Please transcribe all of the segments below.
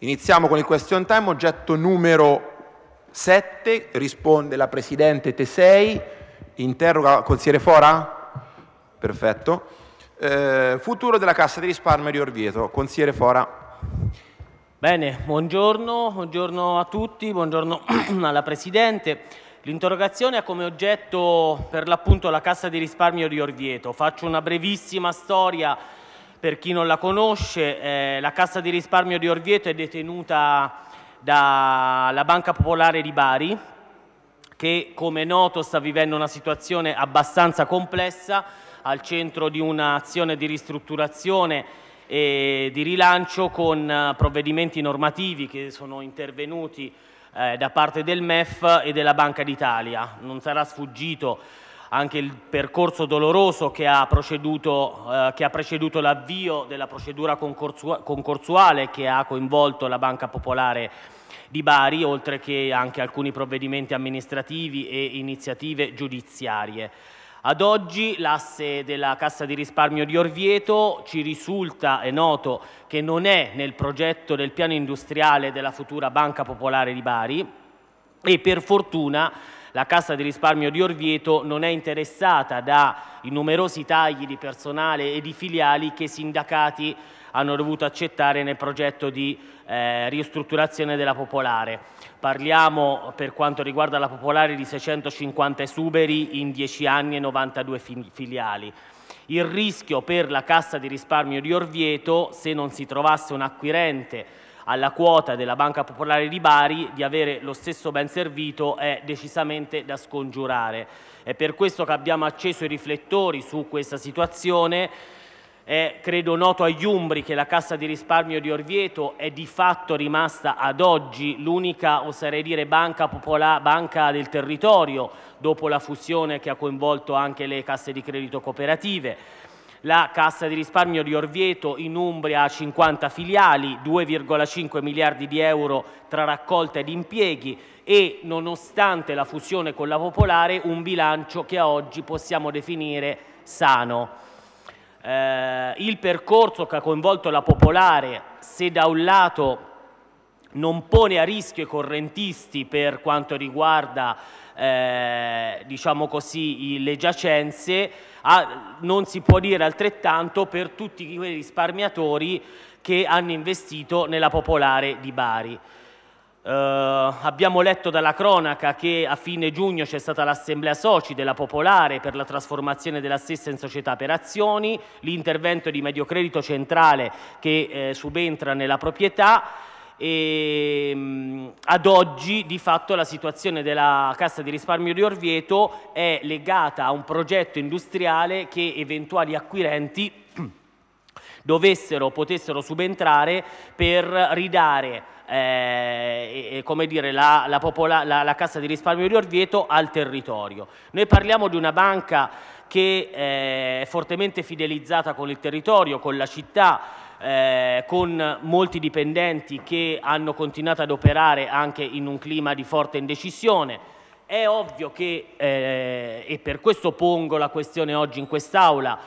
Iniziamo con il question time, oggetto numero 7, risponde la Presidente Tesei, interroga consigliere Fora? Perfetto. Eh, futuro della Cassa di risparmio di Orvieto, consigliere Fora. Bene, buongiorno, buongiorno a tutti, buongiorno alla Presidente. L'interrogazione ha come oggetto per l'appunto la Cassa di risparmio di Orvieto. Faccio una brevissima storia per chi non la conosce, eh, la Cassa di risparmio di Orvieto è detenuta dalla Banca Popolare di Bari, che come noto sta vivendo una situazione abbastanza complessa, al centro di un'azione di ristrutturazione e di rilancio con eh, provvedimenti normativi che sono intervenuti eh, da parte del MEF e della Banca d'Italia. Non sarà sfuggito anche il percorso doloroso che ha, eh, che ha preceduto l'avvio della procedura concorsu concorsuale che ha coinvolto la Banca Popolare di Bari, oltre che anche alcuni provvedimenti amministrativi e iniziative giudiziarie. Ad oggi l'asse della Cassa di risparmio di Orvieto ci risulta, è noto, che non è nel progetto del piano industriale della futura Banca Popolare di Bari e per fortuna la Cassa di risparmio di Orvieto non è interessata dai numerosi tagli di personale e di filiali che i sindacati hanno dovuto accettare nel progetto di eh, ristrutturazione della Popolare. Parliamo per quanto riguarda la Popolare di 650 esuberi in 10 anni e 92 filiali. Il rischio per la Cassa di risparmio di Orvieto, se non si trovasse un acquirente alla quota della Banca Popolare di Bari di avere lo stesso ben servito è decisamente da scongiurare. È per questo che abbiamo acceso i riflettori su questa situazione. È credo noto agli Umbri che la Cassa di risparmio di Orvieto è di fatto rimasta ad oggi l'unica, oserei dire, banca, popola, banca del territorio dopo la fusione che ha coinvolto anche le casse di credito cooperative la Cassa di risparmio di Orvieto in Umbria ha 50 filiali, 2,5 miliardi di euro tra raccolta ed impieghi e nonostante la fusione con la Popolare un bilancio che a oggi possiamo definire sano. Eh, il percorso che ha coinvolto la Popolare, se da un lato non pone a rischio i correntisti per quanto riguarda eh, diciamo così, le giacenze, a, non si può dire altrettanto per tutti quei risparmiatori che hanno investito nella popolare di Bari. Eh, abbiamo letto dalla cronaca che a fine giugno c'è stata l'assemblea soci della Popolare per la trasformazione della stessa in società per azioni, l'intervento di Mediocredito Centrale che eh, subentra nella proprietà e ehm, ad oggi di fatto la situazione della Cassa di risparmio di Orvieto è legata a un progetto industriale che eventuali acquirenti dovessero, potessero subentrare per ridare eh, come dire, la, la, popola, la, la Cassa di risparmio di Orvieto al territorio. Noi parliamo di una banca che eh, è fortemente fidelizzata con il territorio, con la città, eh, con molti dipendenti che hanno continuato ad operare anche in un clima di forte indecisione. È ovvio che, eh, e per questo pongo la questione oggi in quest'Aula,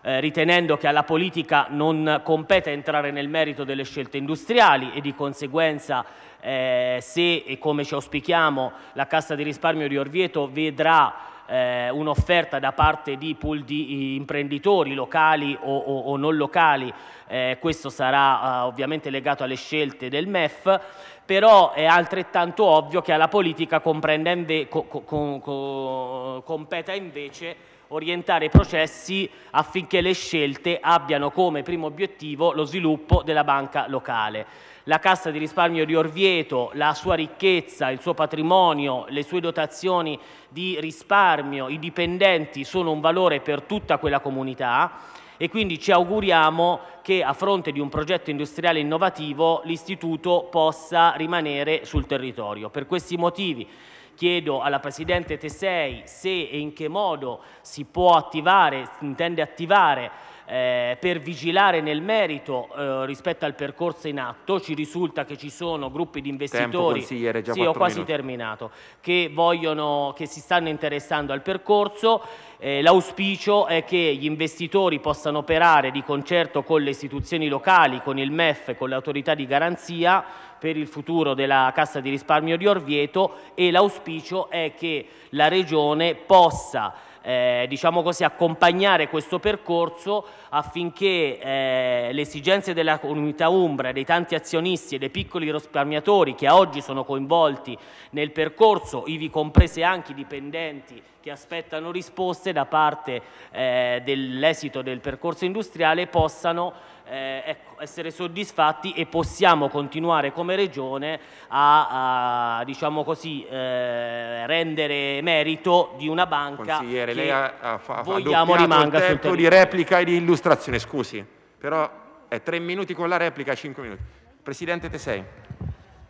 eh, ritenendo che alla politica non compete entrare nel merito delle scelte industriali e di conseguenza eh, se e come ci auspichiamo la Cassa di risparmio di Orvieto vedrà eh, un'offerta da parte di pool di eh, imprenditori locali o, o, o non locali, eh, questo sarà eh, ovviamente legato alle scelte del MEF, però è altrettanto ovvio che alla politica inve co co co competa invece orientare i processi affinché le scelte abbiano come primo obiettivo lo sviluppo della banca locale la Cassa di risparmio di Orvieto, la sua ricchezza, il suo patrimonio, le sue dotazioni di risparmio, i dipendenti sono un valore per tutta quella comunità e quindi ci auguriamo che a fronte di un progetto industriale innovativo l'istituto possa rimanere sul territorio. Per questi motivi chiedo alla Presidente Tesei se e in che modo si può attivare, si intende attivare eh, per vigilare nel merito eh, rispetto al percorso in atto, ci risulta che ci sono gruppi di investitori Tempo, sì, ho quasi terminato, che, vogliono, che si stanno interessando al percorso. Eh, l'auspicio è che gli investitori possano operare di concerto con le istituzioni locali, con il MEF, con l'autorità di garanzia per il futuro della Cassa di risparmio di Orvieto e l'auspicio è che la Regione possa eh, diciamo così, accompagnare questo percorso affinché eh, le esigenze della comunità umbra, dei tanti azionisti e dei piccoli risparmiatori che oggi sono coinvolti nel percorso, ivi comprese anche i dipendenti che aspettano risposte da parte eh, dell'esito del percorso industriale possano eh, ecco, essere soddisfatti e possiamo continuare come Regione a, a diciamo così, eh, rendere merito di una banca Consigliere, che lei ha, ha, ha vogliamo rimanga il tempo di replica e di illustrazione, scusi, però è tre minuti con la replica cinque minuti. Presidente Tesei.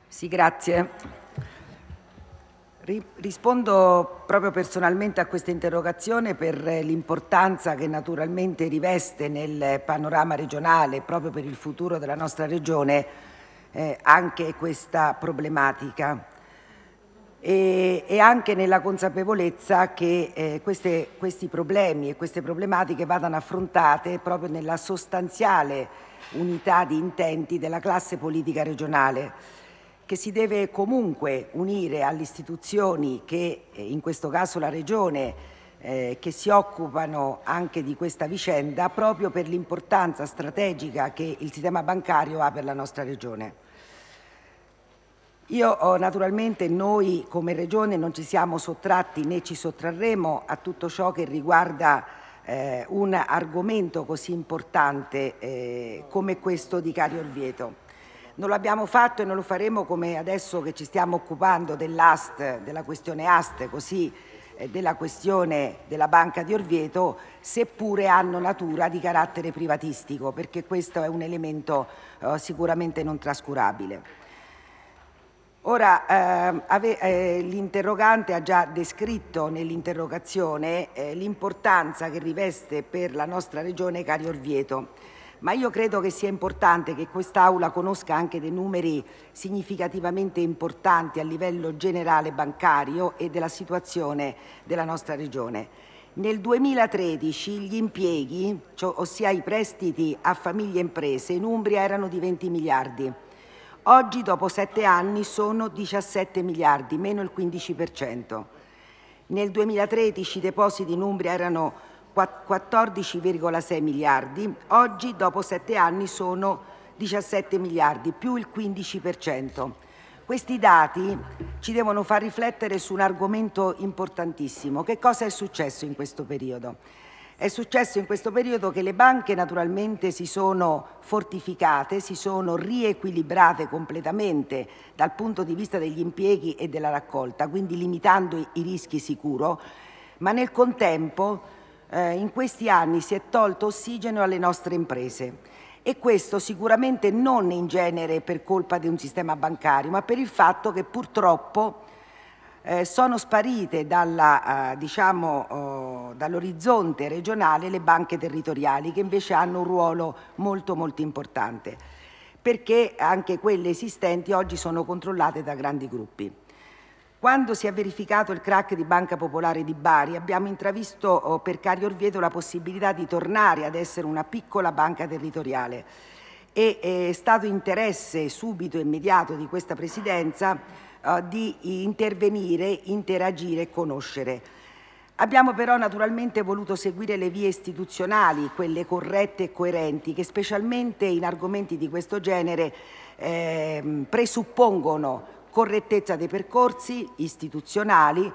Sì, grazie. Rispondo proprio personalmente a questa interrogazione per l'importanza che naturalmente riveste nel panorama regionale, proprio per il futuro della nostra regione, eh, anche questa problematica. E, e, anche nella consapevolezza che eh, queste, questi problemi e queste problematiche vadano affrontate proprio nella sostanziale unità di intenti della classe politica regionale che si deve comunque unire alle istituzioni che, eh, in questo caso la Regione, eh, che si occupano anche di questa vicenda proprio per l'importanza strategica che il sistema bancario ha per la nostra Regione. Io oh, naturalmente noi come Regione non ci siamo sottratti né ci sottrarremo a tutto ciò che riguarda eh, un argomento così importante eh, come questo di Cario Orvieto. Non lo abbiamo fatto e non lo faremo come adesso che ci stiamo occupando dell'AST, della questione AST, così eh, della questione della Banca di Orvieto, seppure hanno natura di carattere privatistico, perché questo è un elemento eh, sicuramente non trascurabile. Ora, eh, eh l'interrogante ha già descritto nell'interrogazione eh, l'importanza che riveste per la nostra regione Cari Orvieto ma io credo che sia importante che quest'Aula conosca anche dei numeri significativamente importanti a livello generale bancario e della situazione della nostra Regione. Nel 2013 gli impieghi, cioè, ossia i prestiti a famiglie e imprese, in Umbria erano di 20 miliardi. Oggi, dopo sette anni, sono 17 miliardi, meno il 15%. Nel 2013 i depositi in Umbria erano 14,6 miliardi, oggi dopo sette anni sono 17 miliardi, più il 15%. Questi dati ci devono far riflettere su un argomento importantissimo. Che cosa è successo in questo periodo? È successo in questo periodo che le banche naturalmente si sono fortificate, si sono riequilibrate completamente dal punto di vista degli impieghi e della raccolta, quindi limitando i rischi sicuro, ma nel contempo eh, in questi anni si è tolto ossigeno alle nostre imprese e questo sicuramente non in genere per colpa di un sistema bancario, ma per il fatto che purtroppo eh, sono sparite dall'orizzonte eh, diciamo, oh, dall regionale le banche territoriali che invece hanno un ruolo molto molto importante perché anche quelle esistenti oggi sono controllate da grandi gruppi. Quando si è verificato il crack di Banca Popolare di Bari abbiamo intravisto oh, per Cario Orvieto la possibilità di tornare ad essere una piccola banca territoriale e eh, è stato interesse subito e immediato di questa Presidenza oh, di intervenire, interagire e conoscere. Abbiamo però naturalmente voluto seguire le vie istituzionali, quelle corrette e coerenti, che specialmente in argomenti di questo genere eh, presuppongono correttezza dei percorsi istituzionali,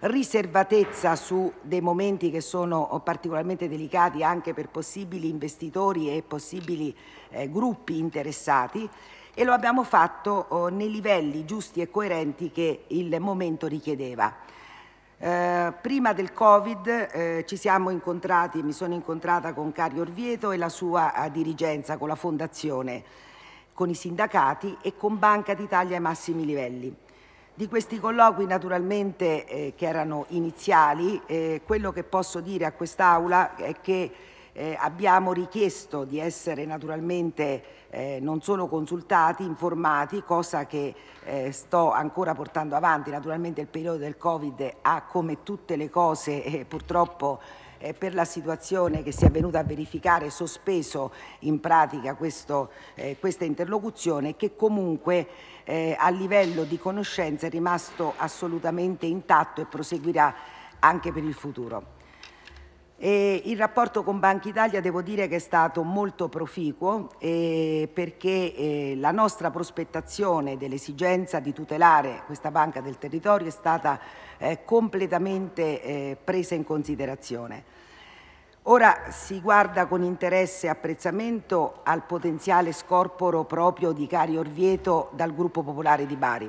riservatezza su dei momenti che sono particolarmente delicati anche per possibili investitori e possibili eh, gruppi interessati e lo abbiamo fatto eh, nei livelli giusti e coerenti che il momento richiedeva. Eh, prima del Covid eh, ci siamo incontrati, mi sono incontrata con Cario Orvieto e la sua eh, dirigenza, con la Fondazione con i sindacati e con Banca d'Italia ai massimi livelli. Di questi colloqui naturalmente eh, che erano iniziali, eh, quello che posso dire a quest'Aula è che eh, abbiamo richiesto di essere naturalmente eh, non solo consultati, informati, cosa che eh, sto ancora portando avanti. Naturalmente il periodo del Covid ha come tutte le cose eh, purtroppo eh, per la situazione che si è venuta a verificare sospeso in pratica questo, eh, questa interlocuzione che comunque eh, a livello di conoscenza è rimasto assolutamente intatto e proseguirà anche per il futuro. E il rapporto con Banca Italia devo dire che è stato molto proficuo eh, perché eh, la nostra prospettazione dell'esigenza di tutelare questa banca del territorio è stata eh, completamente eh, presa in considerazione. Ora si guarda con interesse e apprezzamento al potenziale scorporo proprio di Cari Orvieto dal Gruppo Popolare di Bari.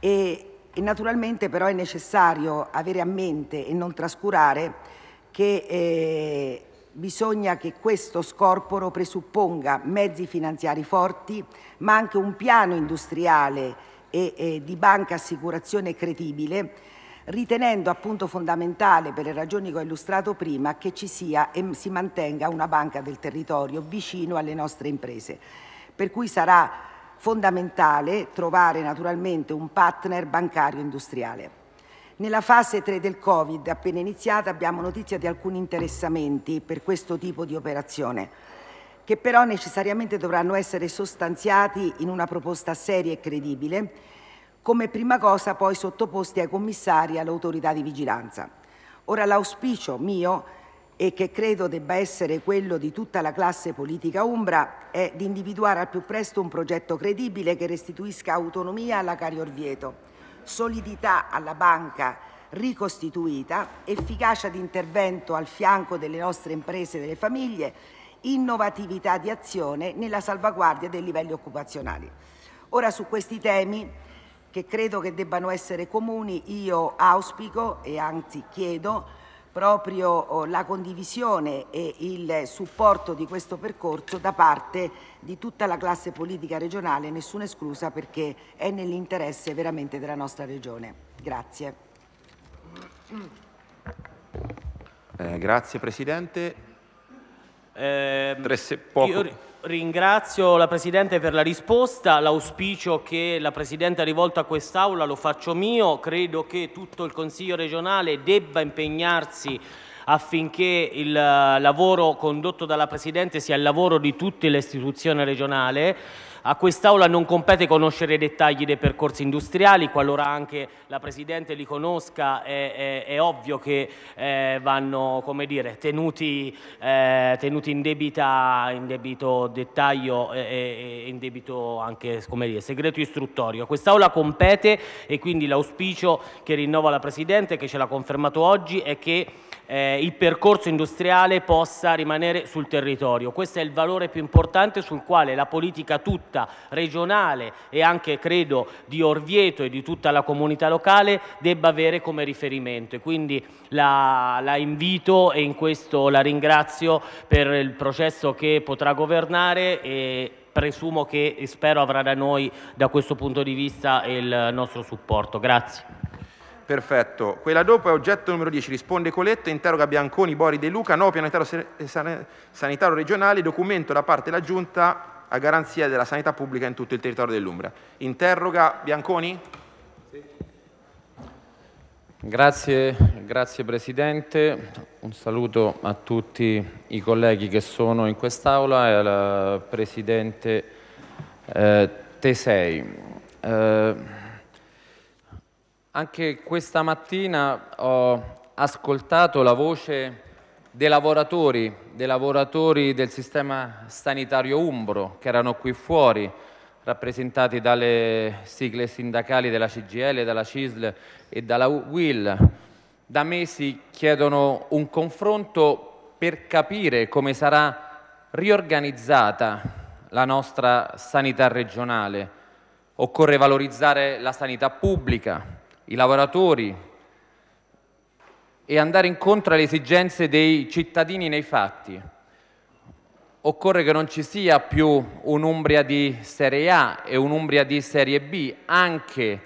E, e naturalmente però è necessario avere a mente e non trascurare che eh, bisogna che questo scorporo presupponga mezzi finanziari forti, ma anche un piano industriale e, e di banca assicurazione credibile, ritenendo appunto fondamentale, per le ragioni che ho illustrato prima, che ci sia e si mantenga una banca del territorio vicino alle nostre imprese. Per cui sarà fondamentale trovare naturalmente un partner bancario industriale. Nella fase 3 del Covid, appena iniziata, abbiamo notizia di alcuni interessamenti per questo tipo di operazione, che però necessariamente dovranno essere sostanziati in una proposta seria e credibile, come prima cosa poi sottoposti ai commissari e all'autorità di vigilanza. Ora l'auspicio mio e che credo debba essere quello di tutta la classe politica umbra, è di individuare al più presto un progetto credibile che restituisca autonomia alla Cari Orvieto solidità alla banca ricostituita, efficacia di intervento al fianco delle nostre imprese e delle famiglie, innovatività di azione nella salvaguardia dei livelli occupazionali. Ora su questi temi che credo che debbano essere comuni, io auspico e anzi chiedo proprio oh, la condivisione e il supporto di questo percorso da parte di tutta la classe politica regionale, nessuna esclusa perché è nell'interesse veramente della nostra regione. Grazie. Eh, grazie Presidente. Eh, Tre, se, poco, io... Ringrazio la Presidente per la risposta, l'auspicio che la Presidente ha rivolto a quest'Aula lo faccio mio, credo che tutto il Consiglio regionale debba impegnarsi affinché il eh, lavoro condotto dalla Presidente sia il lavoro di tutte le istituzioni regionali a quest'Aula non compete conoscere i dettagli dei percorsi industriali, qualora anche la Presidente li conosca è, è, è ovvio che eh, vanno dire, tenuti, eh, tenuti in, debita, in, debito dettaglio e, e in debito anche dire, segreto istruttorio. quest'Aula compete e quindi l'auspicio che rinnova la Presidente, che ce l'ha confermato oggi, è che eh, il percorso industriale possa rimanere sul territorio. Questo è il valore più importante sul quale la politica tutta tutta regionale e anche credo di Orvieto e di tutta la comunità locale debba avere come riferimento e quindi la, la invito e in questo la ringrazio per il processo che potrà governare e presumo che e spero avrà da noi da questo punto di vista il nostro supporto. Grazie. Perfetto. Quella dopo è oggetto numero 10. Risponde Coletta, interroga Bianconi, Bori De Luca, nuovo piano sanitario regionale, documento da parte della Giunta a garanzia della sanità pubblica in tutto il territorio dell'Umbria. Interroga Bianconi? Grazie, grazie Presidente, un saluto a tutti i colleghi che sono in quest'Aula e al Presidente eh, Tesei. Eh, anche questa mattina ho ascoltato la voce dei lavoratori, dei lavoratori del sistema sanitario umbro che erano qui fuori, rappresentati dalle sigle sindacali della CGL, dalla CISL e dalla UIL. Da mesi chiedono un confronto per capire come sarà riorganizzata la nostra sanità regionale. Occorre valorizzare la sanità pubblica, i lavoratori, e andare incontro alle esigenze dei cittadini nei fatti. Occorre che non ci sia più un'Umbria di Serie A e un'Umbria di Serie B, anche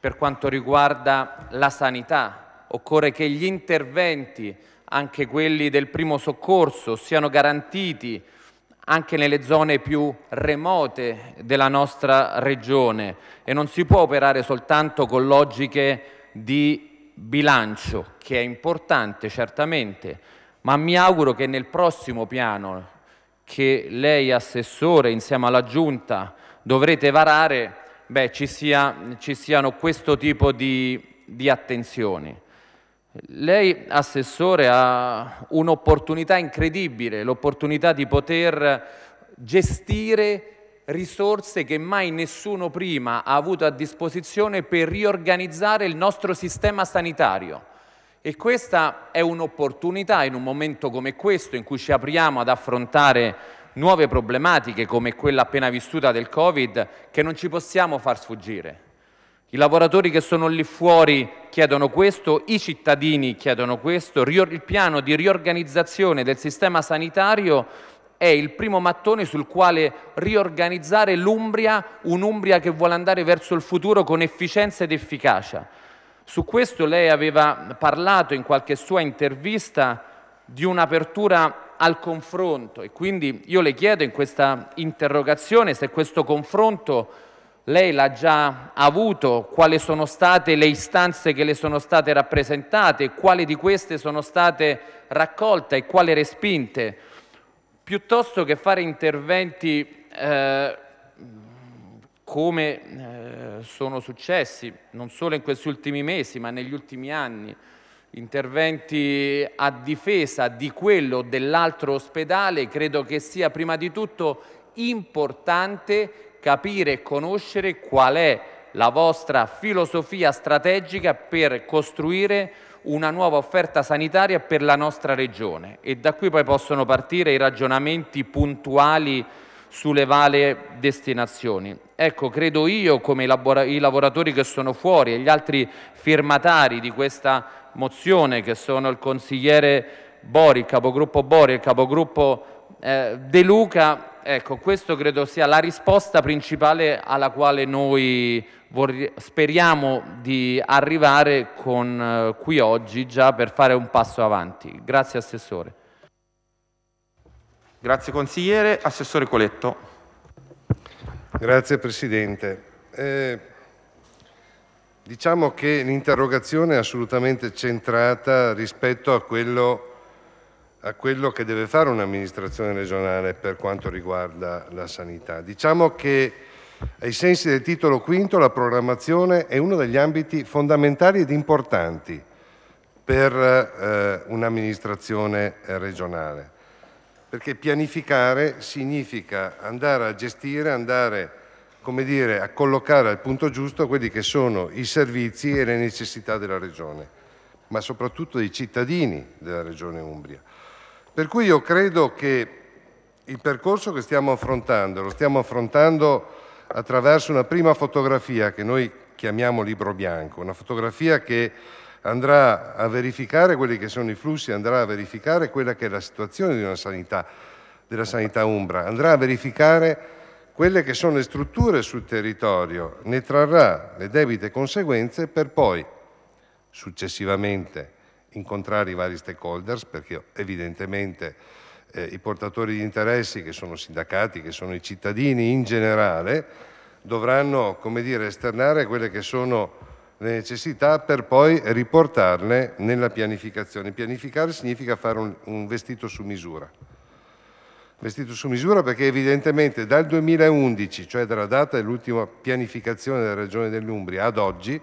per quanto riguarda la sanità. Occorre che gli interventi, anche quelli del primo soccorso, siano garantiti anche nelle zone più remote della nostra regione e non si può operare soltanto con logiche di bilancio che è importante certamente, ma mi auguro che nel prossimo piano che lei assessore insieme alla giunta dovrete varare, beh, ci, sia, ci, siano questo tipo di, di attenzioni. Lei, Assessore, ha un'opportunità incredibile, l'opportunità di poter gestire risorse che mai nessuno prima ha avuto a disposizione per riorganizzare il nostro sistema sanitario. E questa è un'opportunità in un momento come questo, in cui ci apriamo ad affrontare nuove problematiche come quella appena vissuta del Covid, che non ci possiamo far sfuggire. I lavoratori che sono lì fuori chiedono questo, i cittadini chiedono questo, il piano di riorganizzazione del sistema sanitario è il primo mattone sul quale riorganizzare l'Umbria, un'Umbria che vuole andare verso il futuro con efficienza ed efficacia. Su questo lei aveva parlato in qualche sua intervista di un'apertura al confronto e quindi io le chiedo in questa interrogazione se questo confronto lei l'ha già avuto, quali sono state le istanze che le sono state rappresentate, quali di queste sono state raccolte e quali respinte piuttosto che fare interventi eh, come eh, sono successi non solo in questi ultimi mesi ma negli ultimi anni, interventi a difesa di quello o dell'altro ospedale, credo che sia prima di tutto importante capire e conoscere qual è la vostra filosofia strategica per costruire una nuova offerta sanitaria per la nostra regione e da qui poi possono partire i ragionamenti puntuali sulle varie destinazioni. Ecco, credo io, come i lavoratori che sono fuori e gli altri firmatari di questa mozione, che sono il consigliere Bori, il capogruppo Bori e il capogruppo eh, De Luca, Ecco, questo credo sia la risposta principale alla quale noi speriamo di arrivare con eh, qui oggi già per fare un passo avanti. Grazie Assessore. Grazie Consigliere. Assessore Coletto. Grazie Presidente. Eh, diciamo che l'interrogazione è assolutamente centrata rispetto a quello a quello che deve fare un'amministrazione regionale per quanto riguarda la sanità. Diciamo che ai sensi del titolo quinto la programmazione è uno degli ambiti fondamentali ed importanti per eh, un'amministrazione regionale, perché pianificare significa andare a gestire, andare come dire, a collocare al punto giusto quelli che sono i servizi e le necessità della Regione, ma soprattutto dei cittadini della Regione Umbria. Per cui io credo che il percorso che stiamo affrontando, lo stiamo affrontando attraverso una prima fotografia che noi chiamiamo libro bianco, una fotografia che andrà a verificare quelli che sono i flussi, andrà a verificare quella che è la situazione di una sanità, della sanità umbra, andrà a verificare quelle che sono le strutture sul territorio, ne trarrà le debite conseguenze per poi, successivamente, incontrare i vari stakeholders perché evidentemente eh, i portatori di interessi che sono sindacati, che sono i cittadini in generale, dovranno dire, esternare quelle che sono le necessità per poi riportarle nella pianificazione. Pianificare significa fare un, un vestito su misura. Vestito su misura perché evidentemente dal 2011, cioè dalla data dell'ultima pianificazione della Regione dell'Umbria ad oggi,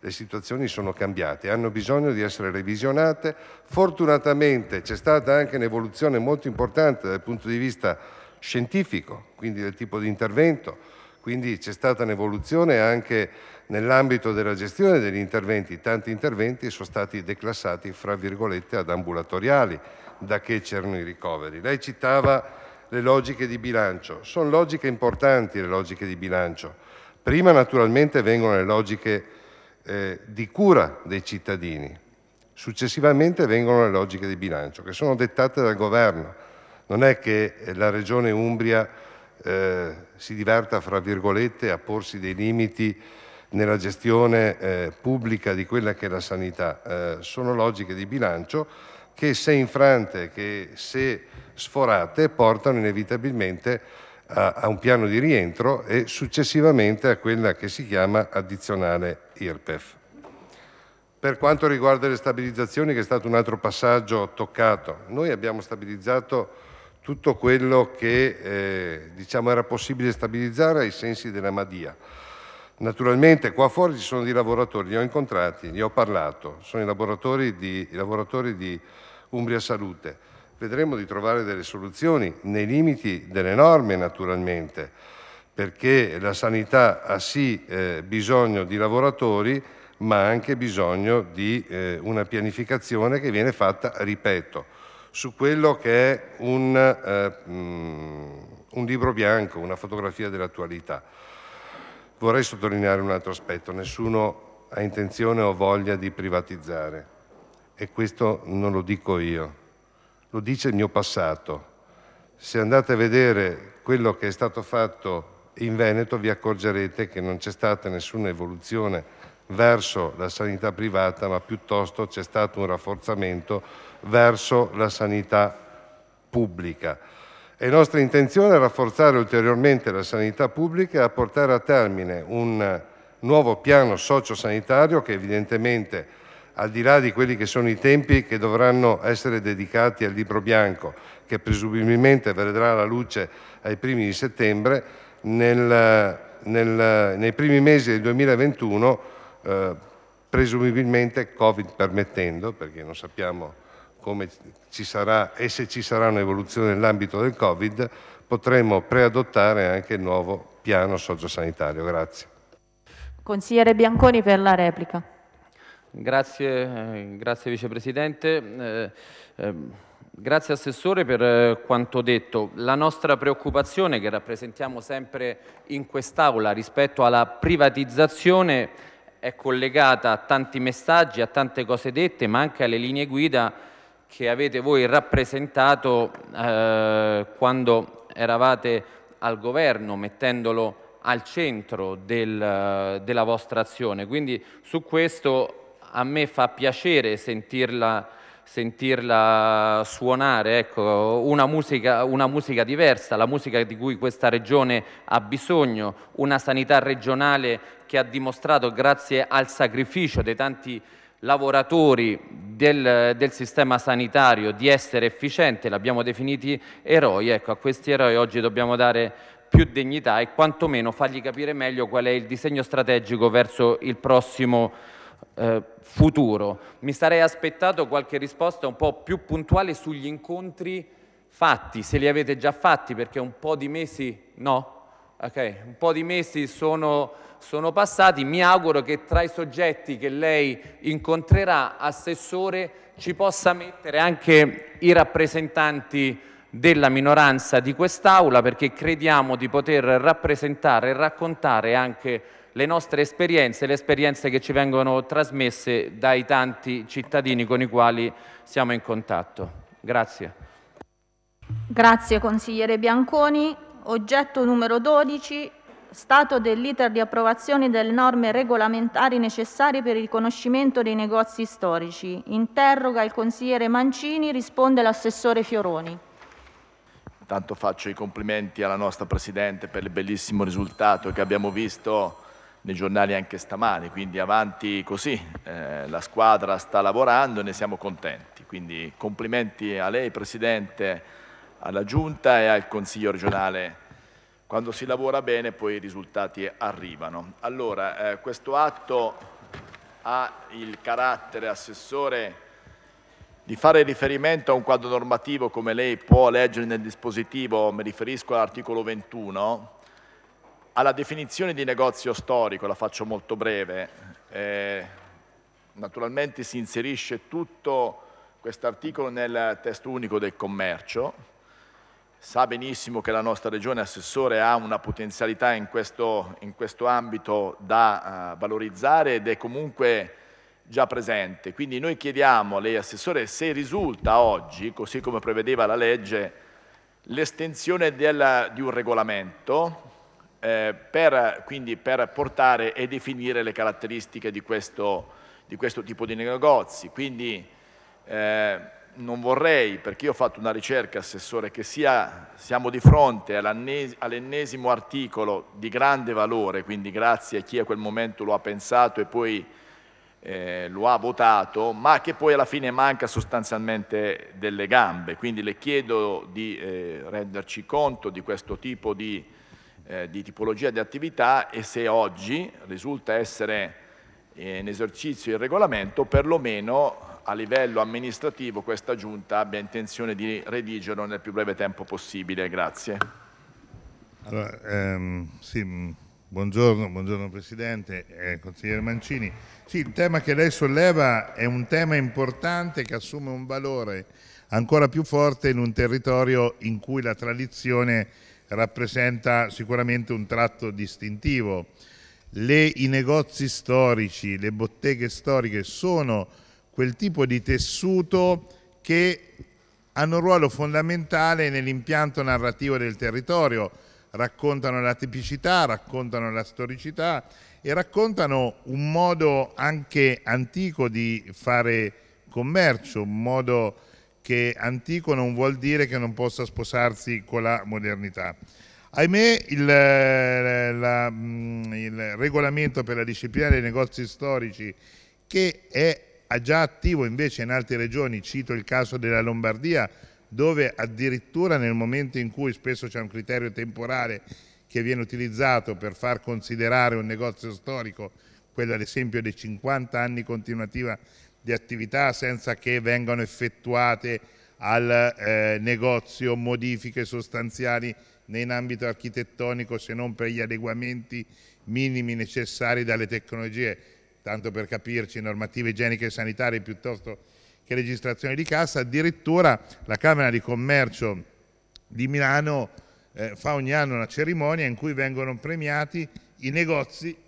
le situazioni sono cambiate, hanno bisogno di essere revisionate. Fortunatamente c'è stata anche un'evoluzione molto importante dal punto di vista scientifico, quindi del tipo di intervento, quindi c'è stata un'evoluzione anche nell'ambito della gestione degli interventi. Tanti interventi sono stati declassati, fra virgolette, ad ambulatoriali, da che c'erano i ricoveri. Lei citava le logiche di bilancio. Sono logiche importanti le logiche di bilancio. Prima naturalmente vengono le logiche eh, di cura dei cittadini. Successivamente vengono le logiche di bilancio, che sono dettate dal governo. Non è che la regione Umbria eh, si diverta, fra virgolette, a porsi dei limiti nella gestione eh, pubblica di quella che è la sanità. Eh, sono logiche di bilancio che se infrante, che se sforate, portano inevitabilmente a a, a un piano di rientro e successivamente a quella che si chiama addizionale IRPEF. Per quanto riguarda le stabilizzazioni, che è stato un altro passaggio toccato, noi abbiamo stabilizzato tutto quello che eh, diciamo era possibile stabilizzare ai sensi della Madia. Naturalmente qua fuori ci sono dei lavoratori, li ho incontrati, li ho parlato, sono i lavoratori di, i lavoratori di Umbria Salute vedremo di trovare delle soluzioni, nei limiti delle norme naturalmente, perché la sanità ha sì eh, bisogno di lavoratori, ma anche bisogno di eh, una pianificazione che viene fatta, ripeto, su quello che è un, eh, mm, un libro bianco, una fotografia dell'attualità. Vorrei sottolineare un altro aspetto, nessuno ha intenzione o voglia di privatizzare e questo non lo dico io, lo dice il mio passato. Se andate a vedere quello che è stato fatto in Veneto vi accorgerete che non c'è stata nessuna evoluzione verso la sanità privata, ma piuttosto c'è stato un rafforzamento verso la sanità pubblica. È nostra intenzione rafforzare ulteriormente la sanità pubblica e portare a termine un nuovo piano sociosanitario che evidentemente al di là di quelli che sono i tempi che dovranno essere dedicati al libro bianco, che presumibilmente vedrà la luce ai primi di settembre, nel, nel, nei primi mesi del 2021, eh, presumibilmente Covid permettendo, perché non sappiamo come ci sarà e se ci sarà un'evoluzione nell'ambito del Covid, potremo preadottare anche il nuovo piano sociosanitario. Grazie. Consigliere Bianconi per la replica. Grazie, eh, grazie Vicepresidente. Eh, eh, grazie Assessore per eh, quanto detto. La nostra preoccupazione che rappresentiamo sempre in quest'Aula rispetto alla privatizzazione è collegata a tanti messaggi, a tante cose dette, ma anche alle linee guida che avete voi rappresentato eh, quando eravate al governo, mettendolo al centro del, eh, della vostra azione. Quindi su questo a me fa piacere sentirla, sentirla suonare, ecco, una musica, una musica diversa, la musica di cui questa regione ha bisogno, una sanità regionale che ha dimostrato grazie al sacrificio dei tanti lavoratori del, del, sistema sanitario di essere efficiente, l'abbiamo definiti eroi, ecco a questi eroi oggi dobbiamo dare più degnità e quantomeno fargli capire meglio qual è il disegno strategico verso il prossimo eh, futuro. Mi sarei aspettato qualche risposta un po' più puntuale sugli incontri fatti, se li avete già fatti, perché un po' di mesi no? Okay. Un po' di mesi sono, sono, passati, mi auguro che tra i soggetti che lei incontrerà, assessore, ci possa mettere anche i rappresentanti della minoranza di quest'Aula perché crediamo di poter rappresentare e raccontare anche le nostre esperienze, le esperienze che ci vengono trasmesse dai tanti cittadini con i quali siamo in contatto. Grazie. Grazie consigliere Bianconi. Oggetto numero 12, stato dell'iter di approvazione delle norme regolamentari necessarie per il riconoscimento dei negozi storici. Interroga il consigliere Mancini, risponde l'assessore Fioroni. Intanto faccio i complimenti alla nostra Presidente per il bellissimo risultato che abbiamo visto nei giornali anche stamani, quindi avanti così, eh, la squadra sta lavorando e ne siamo contenti. Quindi complimenti a lei Presidente, alla Giunta e al Consiglio regionale. Quando si lavora bene poi i risultati arrivano. Allora, eh, questo atto ha il carattere assessore di fare riferimento a un quadro normativo come lei può leggere nel dispositivo, mi riferisco all'articolo 21 alla definizione di negozio storico, la faccio molto breve, eh, naturalmente si inserisce tutto questo articolo nel testo unico del commercio, sa benissimo che la nostra regione assessore ha una potenzialità in questo, in questo ambito da uh, valorizzare ed è comunque già presente. Quindi noi chiediamo a lei assessore se risulta oggi, così come prevedeva la legge, l'estensione di un regolamento eh, per, quindi per portare e definire le caratteristiche di questo, di questo tipo di negozi. Quindi eh, non vorrei, perché io ho fatto una ricerca, Assessore, che sia, siamo di fronte all'ennesimo articolo di grande valore, quindi grazie a chi a quel momento lo ha pensato e poi eh, lo ha votato, ma che poi alla fine manca sostanzialmente delle gambe. Quindi le chiedo di eh, renderci conto di questo tipo di eh, di tipologia di attività e se oggi risulta essere in esercizio il regolamento, perlomeno a livello amministrativo questa Giunta abbia intenzione di redigerlo nel più breve tempo possibile. Grazie. Allora, ehm, sì, mm, buongiorno, buongiorno, Presidente, eh, Consigliere Mancini. Sì, il tema che lei solleva è un tema importante che assume un valore ancora più forte in un territorio in cui la tradizione è rappresenta sicuramente un tratto distintivo. Le, I negozi storici, le botteghe storiche sono quel tipo di tessuto che hanno un ruolo fondamentale nell'impianto narrativo del territorio, raccontano la tipicità, raccontano la storicità e raccontano un modo anche antico di fare commercio, un modo che antico non vuol dire che non possa sposarsi con la modernità. Ahimè, il, eh, la, mm, il regolamento per la disciplina dei negozi storici, che è già attivo invece in altre regioni, cito il caso della Lombardia, dove addirittura nel momento in cui spesso c'è un criterio temporale che viene utilizzato per far considerare un negozio storico, quello ad esempio dei 50 anni continuativa di attività senza che vengano effettuate al eh, negozio modifiche sostanziali in ambito architettonico se non per gli adeguamenti minimi necessari dalle tecnologie, tanto per capirci, normative igieniche e sanitarie piuttosto che registrazioni di cassa. Addirittura la Camera di Commercio di Milano eh, fa ogni anno una cerimonia in cui vengono premiati i negozi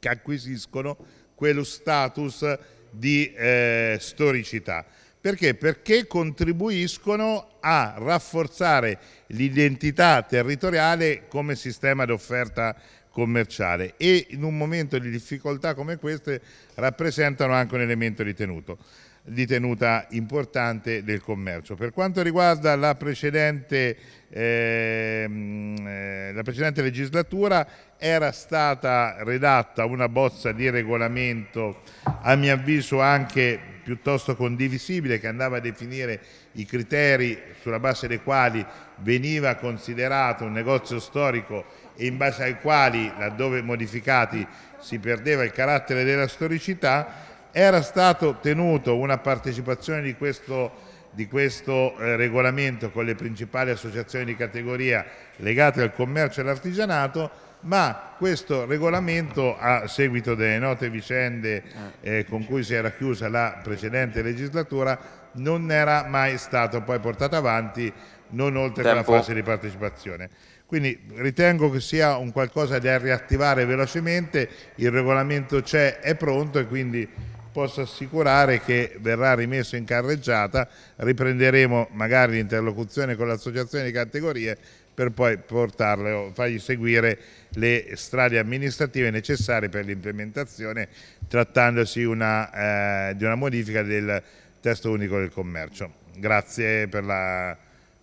che acquisiscono quello status di eh, storicità. Perché? Perché contribuiscono a rafforzare l'identità territoriale come sistema di offerta commerciale e in un momento di difficoltà come queste rappresentano anche un elemento ritenuto di tenuta importante del commercio. Per quanto riguarda la precedente, ehm, eh, la precedente legislatura era stata redatta una bozza di regolamento a mio avviso anche piuttosto condivisibile che andava a definire i criteri sulla base dei quali veniva considerato un negozio storico e in base ai quali, laddove modificati, si perdeva il carattere della storicità era stato tenuto una partecipazione di questo, di questo eh, regolamento con le principali associazioni di categoria legate al commercio e all'artigianato, ma questo regolamento a seguito delle note vicende eh. eh, con cui si era chiusa la precedente legislatura non era mai stato poi portato avanti non oltre Tempo. che la fase di partecipazione. Quindi ritengo che sia un qualcosa da riattivare velocemente, il regolamento c'è, è pronto e quindi posso assicurare che verrà rimesso in carreggiata, riprenderemo magari l'interlocuzione con l'associazione di categorie per poi portarle o fargli seguire le strade amministrative necessarie per l'implementazione trattandosi una, eh, di una modifica del testo unico del commercio. Grazie per la...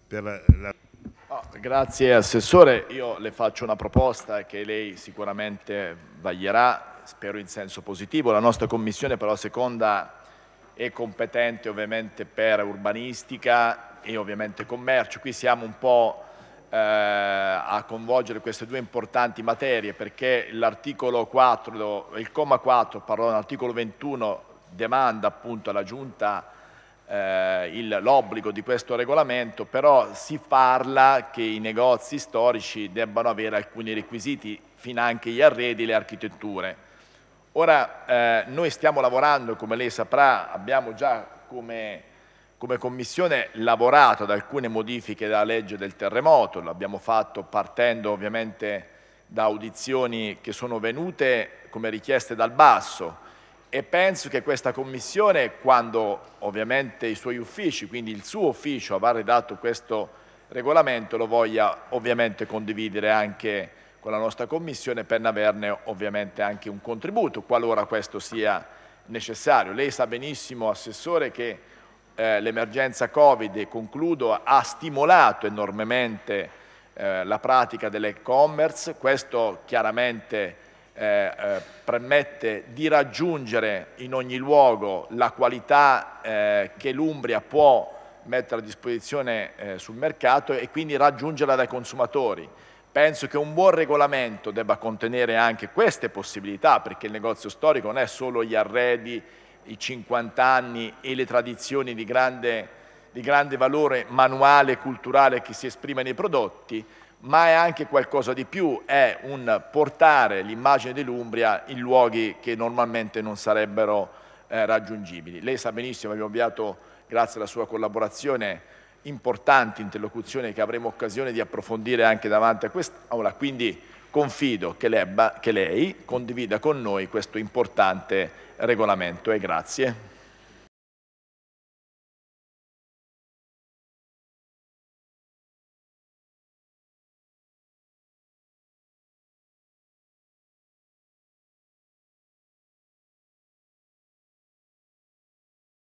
Per la... Oh, grazie Assessore, io le faccio una proposta che lei sicuramente vaglierà spero in senso positivo, la nostra Commissione però seconda è competente ovviamente per urbanistica e ovviamente commercio, qui siamo un po' eh, a coinvolgere queste due importanti materie perché l'articolo 4, il comma 4, pardon, l'articolo 21 demanda appunto alla Giunta eh, l'obbligo di questo regolamento, però si parla che i negozi storici debbano avere alcuni requisiti, finanche gli arredi e le architetture. Ora eh, noi stiamo lavorando, come lei saprà, abbiamo già come, come Commissione lavorato ad alcune modifiche della legge del terremoto, l'abbiamo fatto partendo ovviamente da audizioni che sono venute come richieste dal basso e penso che questa Commissione, quando ovviamente i suoi uffici, quindi il suo ufficio avrà redatto questo regolamento, lo voglia ovviamente condividere anche con la nostra Commissione per averne ovviamente anche un contributo, qualora questo sia necessario. Lei sa benissimo, Assessore, che eh, l'emergenza Covid, concludo, ha stimolato enormemente eh, la pratica dell'e-commerce, questo chiaramente eh, eh permette di raggiungere in ogni luogo la qualità eh, che l'Umbria può mettere a disposizione eh, sul mercato e quindi raggiungerla dai consumatori. Penso che un buon regolamento debba contenere anche queste possibilità, perché il negozio storico non è solo gli arredi, i 50 anni e le tradizioni di grande, di grande valore manuale e culturale che si esprime nei prodotti, ma è anche qualcosa di più, è un portare l'immagine dell'Umbria in luoghi che normalmente non sarebbero eh, raggiungibili. Lei sa benissimo, abbiamo avviato, grazie alla sua collaborazione, importanti interlocuzioni che avremo occasione di approfondire anche davanti a quest'Aula, quindi confido che lei, che lei condivida con noi questo importante regolamento e grazie.